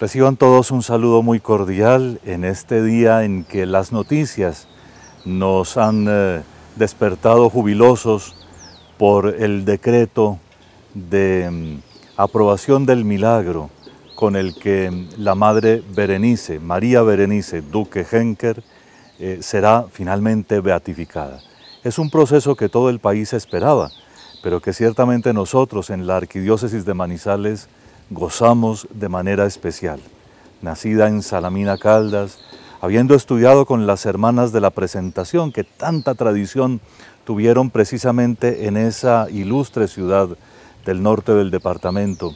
Reciban todos un saludo muy cordial en este día en que las noticias nos han eh, despertado jubilosos por el decreto de mm, aprobación del milagro con el que mm, la madre Berenice, María Berenice Duque Henker, eh, será finalmente beatificada. Es un proceso que todo el país esperaba, pero que ciertamente nosotros en la Arquidiócesis de Manizales gozamos de manera especial. Nacida en Salamina Caldas, habiendo estudiado con las hermanas de la presentación que tanta tradición tuvieron precisamente en esa ilustre ciudad del norte del departamento,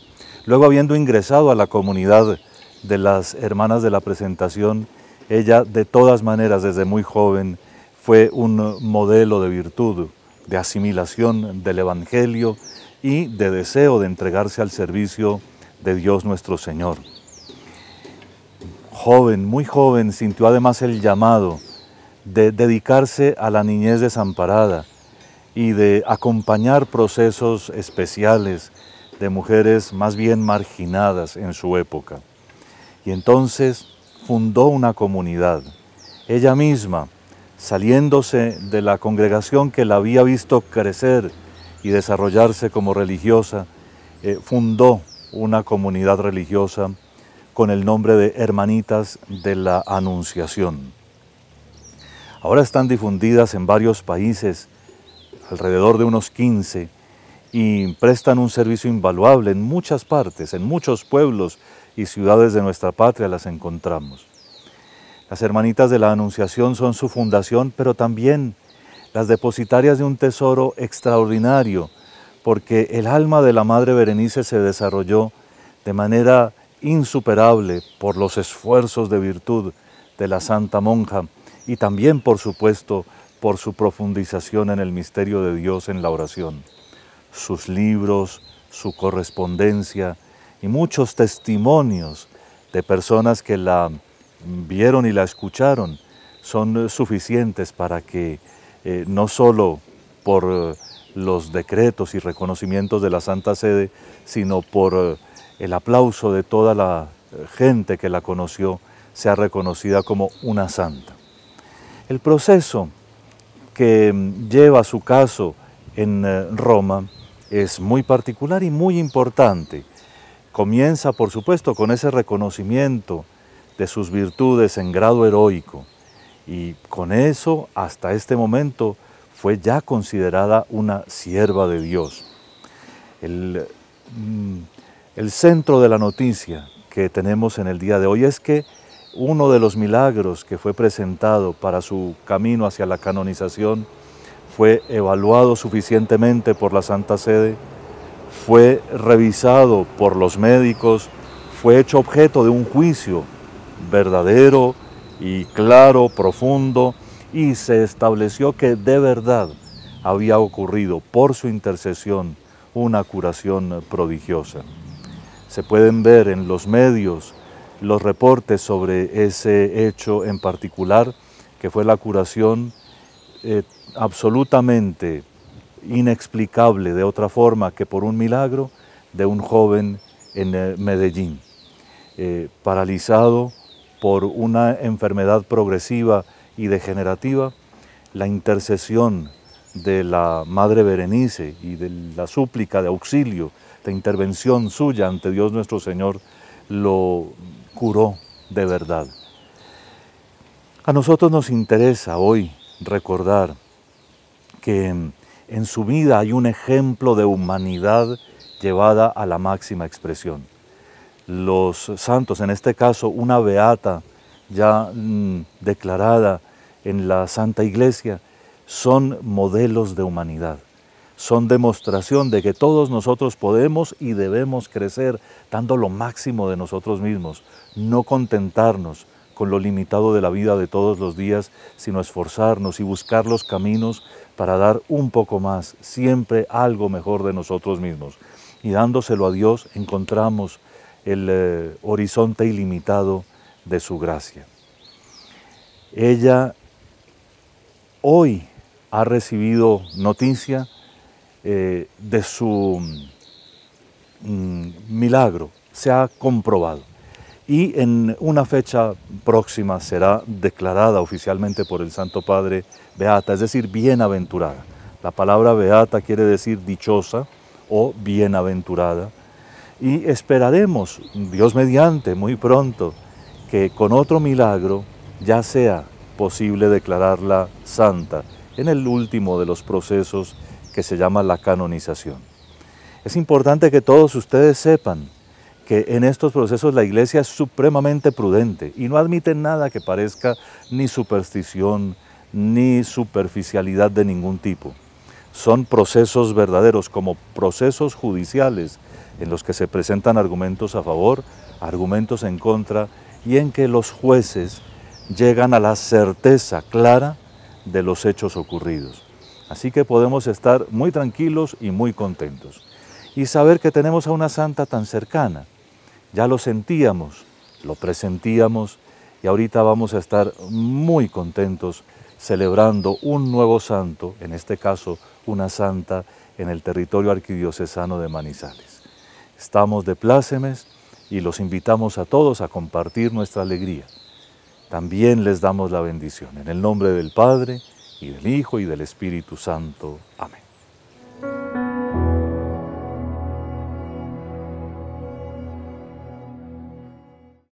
luego habiendo ingresado a la comunidad de las hermanas de la presentación, ella de todas maneras desde muy joven fue un modelo de virtud, de asimilación del Evangelio y de deseo de entregarse al servicio de Dios nuestro Señor. Joven, muy joven, sintió además el llamado de dedicarse a la niñez desamparada y de acompañar procesos especiales de mujeres más bien marginadas en su época. Y entonces fundó una comunidad. Ella misma, saliéndose de la congregación que la había visto crecer y desarrollarse como religiosa, eh, fundó una comunidad religiosa con el nombre de Hermanitas de la Anunciación. Ahora están difundidas en varios países, alrededor de unos 15, y prestan un servicio invaluable en muchas partes, en muchos pueblos y ciudades de nuestra patria las encontramos. Las Hermanitas de la Anunciación son su fundación, pero también las depositarias de un tesoro extraordinario, porque el alma de la Madre Berenice se desarrolló de manera insuperable por los esfuerzos de virtud de la Santa Monja y también, por supuesto, por su profundización en el misterio de Dios en la oración. Sus libros, su correspondencia y muchos testimonios de personas que la vieron y la escucharon son suficientes para que eh, no solo por eh, los decretos y reconocimientos de la Santa Sede, sino por eh, el aplauso de toda la eh, gente que la conoció, sea reconocida como una santa. El proceso que mm, lleva su caso en eh, Roma es muy particular y muy importante. Comienza, por supuesto, con ese reconocimiento de sus virtudes en grado heroico y con eso, hasta este momento, fue ya considerada una sierva de Dios. Mm, el, centro de la noticia que tenemos en el día de hoy es que uno de los milagros que fue presentado para su camino hacia la canonización fue evaluado suficientemente por la Santa Sede, fue revisado por los médicos, fue hecho objeto de un juicio verdadero y claro, profundo, y se estableció que de verdad había ocurrido por su intercesión una curación prodigiosa. Se pueden ver en los medios los reportes sobre ese hecho en particular, que fue la curación eh, absolutamente inexplicable de otra forma que por un milagro de un joven en eh, Medellín, eh, paralizado por una enfermedad progresiva y degenerativa, la intercesión de la Madre Berenice y de la súplica de auxilio, de intervención suya ante Dios nuestro Señor, lo curó de verdad. A nosotros nos interesa hoy recordar que en su vida hay un ejemplo de humanidad llevada a la máxima expresión. Los santos, en este caso una beata, ya mm, declarada en la Santa Iglesia, son modelos de humanidad, son demostración de que todos nosotros podemos y debemos crecer dando lo máximo de nosotros mismos, no contentarnos con lo limitado de la vida de todos los días, sino esforzarnos y buscar los caminos para dar un poco más, siempre algo mejor de nosotros mismos. Y dándoselo a Dios encontramos el eh, horizonte ilimitado de su gracia. Ella hoy ha recibido noticia eh, de su mm, milagro, se ha comprobado. Y en una fecha próxima será declarada oficialmente por el Santo Padre beata, es decir, bienaventurada. La palabra beata quiere decir dichosa o bienaventurada. Y esperaremos, Dios mediante, muy pronto, que con otro milagro ya sea posible declararla santa en el último de los procesos que se llama la canonización. Es importante que todos ustedes sepan que en estos procesos la iglesia es supremamente prudente y no admite nada que parezca ni superstición ni superficialidad de ningún tipo. Son procesos verdaderos como procesos judiciales en los que se presentan argumentos a favor, argumentos en contra y en que los jueces llegan a la certeza clara de los hechos ocurridos. Así que podemos estar muy tranquilos y muy contentos. Y saber que tenemos a una santa tan cercana. Ya lo sentíamos, lo presentíamos y ahorita vamos a estar muy contentos celebrando un nuevo santo, en este caso una santa en el territorio arquidiocesano de Manizales. Estamos de plácemes y los invitamos a todos a compartir nuestra alegría. También les damos la bendición en el nombre del Padre y del Hijo y del Espíritu Santo. Amén.